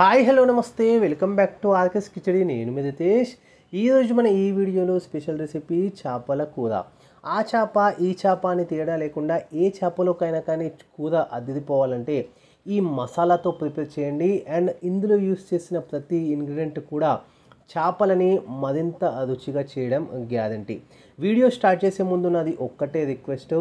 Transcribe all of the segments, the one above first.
hi hello నమస్తే welcome back to ఆర్కెస్ కిచడీ నేను మిదితేష్ ఈరోజు మన ఈ వీడియోలో స్పెషల్ రెసిపీ చేపల కూర ఆ చేప ఈ చేప అని తేడా లేకుండా ఏ చేపలోకైనా కానీ కూర అదిరిపోవాలంటే ఈ మసాలాతో ప్రిపేర్ చేయండి అండ్ ఇందులో యూస్ చేసిన ప్రతి ఇంగ్రీడియంట్ కూడా చేపలని మరింత రుచిగా చేయడం గ్యారంటీ వీడియో స్టార్ట్ చేసే ముందు నాది ఒక్కటే రిక్వెస్ట్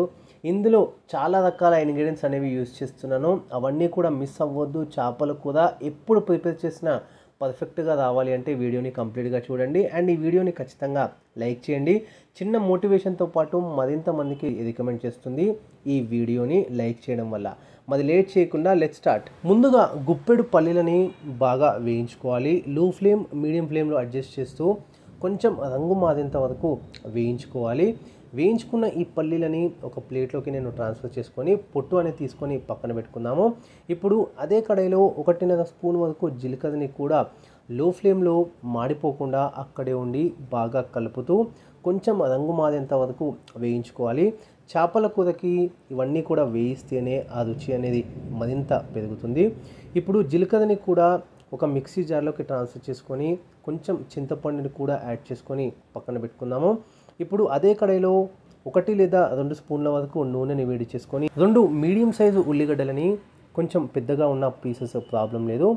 ఇందులో చాలా రకాల ఇంగ్రీడియంట్స్ అనేవి యూజ్ చేస్తున్నాను అవన్నీ కూడా మిస్ అవ్వద్దు చేపలు కూడా ఎప్పుడు ప్రిపేర్ చేసినా పర్ఫెక్ట్గా రావాలి అంటే వీడియోని కంప్లీట్గా చూడండి అండ్ ఈ వీడియోని ఖచ్చితంగా లైక్ చేయండి చిన్న మోటివేషన్తో పాటు మరింత మందికి రికమెండ్ చేస్తుంది ఈ వీడియోని లైక్ చేయడం వల్ల మరి లేట్ చేయకుండా లెట్ స్టార్ట్ ముందుగా గుప్పెడు పల్లీలని బాగా వేయించుకోవాలి లో ఫ్లేమ్ మీడియం ఫ్లేమ్లో అడ్జస్ట్ చేస్తూ కొంచెం రంగు మారేంత వరకు వేయించుకోవాలి వేయించుకున్న ఈ పల్లీలని ఒక ప్లేట్లోకి నేను ట్రాన్స్ఫర్ చేసుకొని పొట్టు అనేది తీసుకొని పక్కన పెట్టుకుందాము ఇప్పుడు అదే కడాయిలో ఒకటిన్నర స్పూన్ వరకు జీలకర్రని కూడా లో ఫ్లేమ్లో మాడిపోకుండా అక్కడే ఉండి బాగా కలుపుతూ కొంచెం రంగు మారేంత వరకు వేయించుకోవాలి చేపల కూరకి ఇవన్నీ కూడా వేయిస్తేనే ఆ రుచి అనేది మరింత పెరుగుతుంది ఇప్పుడు జీలకర్రని కూడా ఒక మిక్సీ జార్లోకి ట్రాన్స్ఫర్ చేసుకొని కొంచెం చింతపండుని కూడా యాడ్ చేసుకొని పక్కన పెట్టుకుందాము ఇప్పుడు అదే కడాయిలో ఒకటి లేదా రెండు స్పూన్ల వరకు నూనెని వేడి చేసుకొని రెండు మీడియం సైజు ఉల్లిగడ్డలని కొంచెం పెద్దగా ఉన్న పీసెస్ ప్రాబ్లం లేదు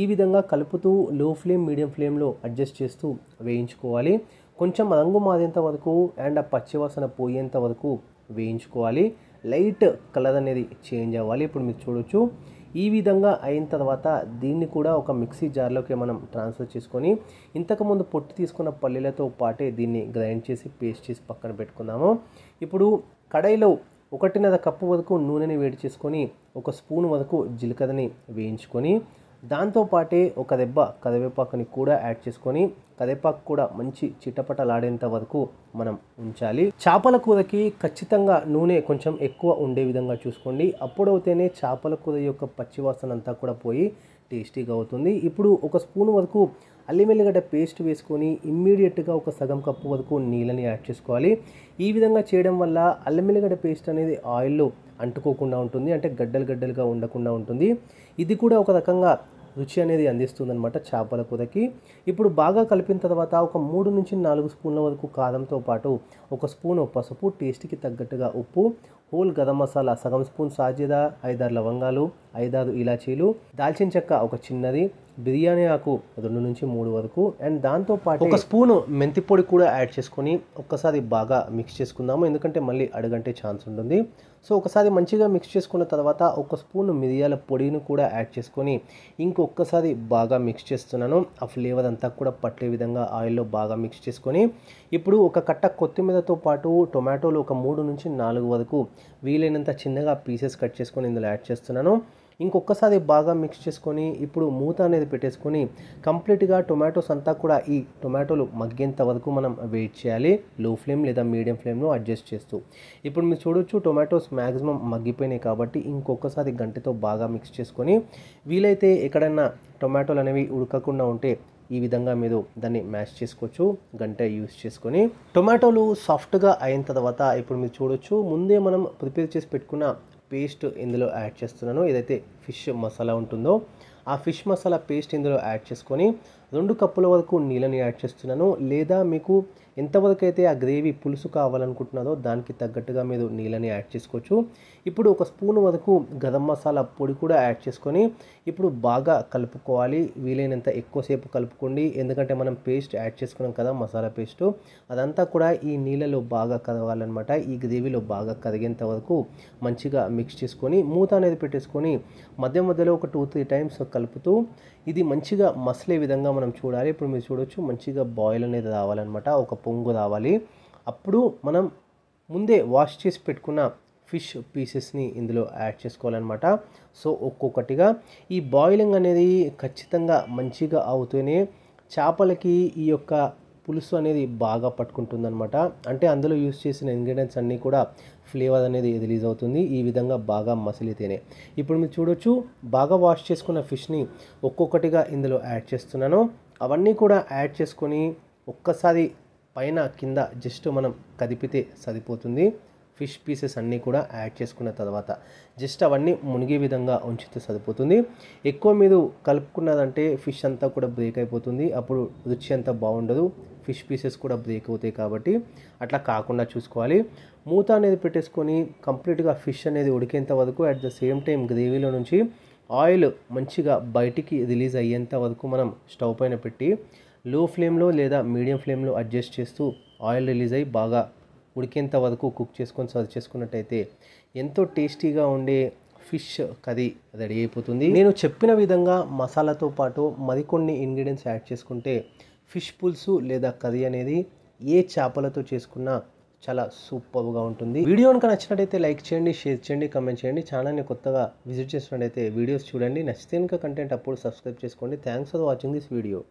ఈ విధంగా కలుపుతూ లో ఫ్లేమ్ మీడియం ఫ్లేమ్లో అడ్జస్ట్ చేస్తూ వేయించుకోవాలి కొంచెం రంగు మారేంత వరకు అండ్ ఆ పచ్చివాసన పోయేంత వరకు వేయించుకోవాలి లైట్ కలర్ అనేది చేంజ్ అవ్వాలి ఇప్పుడు మీరు చూడొచ్చు ఈ విధంగా అయిన తర్వాత దీన్ని కూడా ఒక మిక్సీ జార్లోకి మనం ట్రాన్స్ఫర్ చేసుకొని ఇంతకుముందు పొట్టు తీసుకున్న పల్లీలతో పాటే దీన్ని గ్రైండ్ చేసి పేస్ట్ చేసి పక్కన పెట్టుకుందాము ఇప్పుడు కడాయిలో ఒకటిన్నర కప్పు వరకు నూనెని వేడి చేసుకొని ఒక స్పూన్ వరకు జీలకర్రని వేయించుకొని దాంతోపాటే ఒక దెబ్బ కరివేపాకుని కూడా యాడ్ చేసుకొని కరివేపాకు కూడా మంచి చిటపటలాడేంత వరకు మనం ఉంచాలి చేపల కూరకి ఖచ్చితంగా నూనె కొంచెం ఎక్కువ ఉండే విధంగా చూసుకోండి అప్పుడవుతేనే చేపల కూర యొక్క పచ్చివాసన అంతా కూడా పోయి టేస్టీగా అవుతుంది ఇప్పుడు ఒక స్పూన్ వరకు అల్లిమెల్లిగడ్డ పేస్ట్ వేసుకొని ఇమ్మీడియట్గా ఒక సగం కప్పు వరకు నీళ్ళని యాడ్ చేసుకోవాలి ఈ విధంగా చేయడం వల్ల అల్లిమెల్లిగడ్డ పేస్ట్ అనేది ఆయిల్లో అంటుకోకుండా ఉంటుంది అంటే గడ్డలు గడ్డలుగా ఉండకుండా ఉంటుంది ఇది కూడా ఒక రకంగా రుచి అనేది అందిస్తుందన్నమాట చేపల కూరకి ఇప్పుడు బాగా కలిపిన తర్వాత ఒక మూడు నుంచి నాలుగు స్పూన్ల వరకు కారంతో పాటు ఒక స్పూన్ పసుపు టేస్ట్కి తగ్గట్టుగా ఉప్పు హోల్ గరం మసాలా సగం స్పూన్ సాజీరా ఐదారు లవంగాలు ఐదారు ఇలాచీలు దాల్చిన చెక్క ఒక చిన్నది బిర్యానీ ఆకు రెండు నుంచి మూడు వరకు అండ్ దాంతో పాటు ఒక స్పూన్ మెంతి పొడి కూడా యాడ్ చేసుకొని ఒక్కసారి బాగా మిక్స్ చేసుకుందాము ఎందుకంటే మళ్ళీ అడగంటే ఛాన్స్ ఉంటుంది సో ఒకసారి మంచిగా మిక్స్ చేసుకున్న తర్వాత ఒక స్పూన్ మిరియాల పొడిని కూడా యాడ్ చేసుకొని ఇంకొకసారి బాగా మిక్స్ చేస్తున్నాను ఆ ఫ్లేవర్ అంతా కూడా పట్టే విధంగా ఆయిల్లో బాగా మిక్స్ చేసుకొని ఇప్పుడు ఒక కట్ట కొత్తిమీరతో పాటు టొమాటోలు ఒక మూడు నుంచి నాలుగు వరకు వీలైనంత చిన్నగా పీసెస్ కట్ చేసుకొని ఇందులో యాడ్ చేస్తున్నాను ఇంకొకసారి బాగా మిక్స్ చేసుకొని ఇప్పుడు మూత అనేది పెట్టేసుకొని కంప్లీట్గా టొమాటోస్ అంతా కూడా ఈ టొమాటోలు మగ్గేంత వరకు మనం వెయిట్ చేయాలి లో ఫ్లేమ్ లేదా మీడియం ఫ్లేమ్లో అడ్జస్ట్ చేస్తూ ఇప్పుడు మీరు చూడొచ్చు టొమాటోస్ మ్యాక్సిమం మగ్గిపోయినాయి కాబట్టి ఇంకొకసారి గంటతో బాగా మిక్స్ చేసుకొని వీలైతే ఎక్కడైనా టొమాటోలు అనేవి ఉడకకుండా ఉంటే ఈ విధంగా మీరు దాన్ని మ్యాష్ చేసుకోవచ్చు గంట యూస్ చేసుకొని టొమాటోలు సాఫ్ట్గా అయిన తర్వాత ఇప్పుడు మీరు చూడొచ్చు ముందే మనం ప్రిపేర్ చేసి పెట్టుకున్న పేస్ట్ ఇందులో యాడ్ చేస్తున్నాను ఏదైతే ఫిష్ మసాలా ఉంటుందో ఆ ఫిష్ మసాలా పేస్ట్ ఇందులో యాడ్ చేసుకొని రెండు కప్పుల వరకు నీళ్ళని యాడ్ చేస్తున్నాను లేదా మీకు ఎంతవరకు అయితే ఆ గ్రేవీ పులుసు కావాలనుకుంటున్నారో దానికి తగ్గట్టుగా మీరు నీళ్ళని యాడ్ చేసుకోవచ్చు ఇప్పుడు ఒక స్పూన్ వరకు గరం మసాలా పొడి కూడా యాడ్ చేసుకొని ఇప్పుడు బాగా కలుపుకోవాలి వీలైనంత ఎక్కువసేపు కలుపుకోండి ఎందుకంటే మనం పేస్ట్ యాడ్ చేసుకున్నాం కదా మసాలా పేస్టు అదంతా కూడా ఈ నీళ్ళలో బాగా కరగాలన్నమాట ఈ గ్రేవీలో బాగా కరిగేంత వరకు మంచిగా మిక్స్ చేసుకొని మూత అనేది పెట్టేసుకొని మధ్య మధ్యలో ఒక టూ త్రీ టైమ్స్ కలుపుతూ ఇది మంచిగా మసలే విధంగా మనం చూడాలి ఇప్పుడు మీరు చూడొచ్చు మంచిగా బాయిల్ అనేది రావాలన్నమాట ఒక పొంగు రావాలి అప్పుడు మనం ముందే వాష్ చేసి పెట్టుకున్న ఫిష్ పీసెస్ని ఇందులో యాడ్ చేసుకోవాలన్నమాట సో ఒక్కొక్కటిగా ఈ బాయిలింగ్ అనేది ఖచ్చితంగా మంచిగా అవుతూనే చేపలకి ఈ యొక్క పులుసు అనేది బాగా పట్టుకుంటుందనమాట అంటే అందులో యూస్ చేసిన ఇంగ్రీడియంట్స్ అన్నీ కూడా ఫ్లేవర్ అనేది రిలీజ్ అవుతుంది ఈ విధంగా బాగా మసిలితేనే ఇప్పుడు మీరు చూడొచ్చు బాగా వాష్ చేసుకున్న ఫిష్ని ఒక్కొక్కటిగా ఇందులో యాడ్ చేస్తున్నాను అవన్నీ కూడా యాడ్ చేసుకొని ఒక్కసారి పైన కింద జస్ట్ మనం కదిపితే సరిపోతుంది ఫిష్ పీసెస్ అన్నీ కూడా యాడ్ చేసుకున్న తర్వాత జస్ట్ అవన్నీ మునిగే విధంగా ఉంచితే సరిపోతుంది ఎక్కువ మీరు కలుపుకున్నదంటే ఫిష్ అంతా కూడా బ్రేక్ అయిపోతుంది అప్పుడు రుచి అంతా బాగుండదు ఫిష్ పీసెస్ కూడా బ్రేక్ అవుతాయి కాబట్టి అట్లా కాకుండా చూసుకోవాలి మూత అనేది పెట్టేసుకొని కంప్లీట్గా ఫిష్ అనేది ఉడికేంత వరకు అట్ ద సేమ్ టైం గ్రేవీలో నుంచి ఆయిల్ మంచిగా బయటికి రిలీజ్ అయ్యేంత వరకు మనం స్టవ్ పైన పెట్టి లో ఫ్లేమ్లో లేదా మీడియం ఫ్లేమ్లో అడ్జస్ట్ చేస్తూ ఆయిల్ రిలీజ్ అయ్యి బాగా ఉడికేంత వరకు కుక్ చేసుకొని సర్వ్ చేసుకున్నట్టయితే ఎంతో టేస్టీగా ఉండే ఫిష్ కర్రీ రెడీ అయిపోతుంది నేను చెప్పిన విధంగా మసాలాతో పాటు మరికొన్ని ఇంగ్రీడియంట్స్ యాడ్ చేసుకుంటే ఫిష్ పులుసు లేదా కర్రీ అనేది ఏ చేపలతో చేసుకున్నా చాలా సూపర్గా ఉంటుంది వీడియో కనుక నచ్చినట్టయితే లైక్ చేయండి షేర్ చేయండి కమెంట్ చేయండి ఛానల్ని కొత్తగా విజిట్ చేసినట్టయితే వీడియోస్ చూడండి నచ్చితే ఇంకా కంటెంట్ అప్పుడు సబ్స్క్రైబ్ చేసుకోండి thanks for watching this video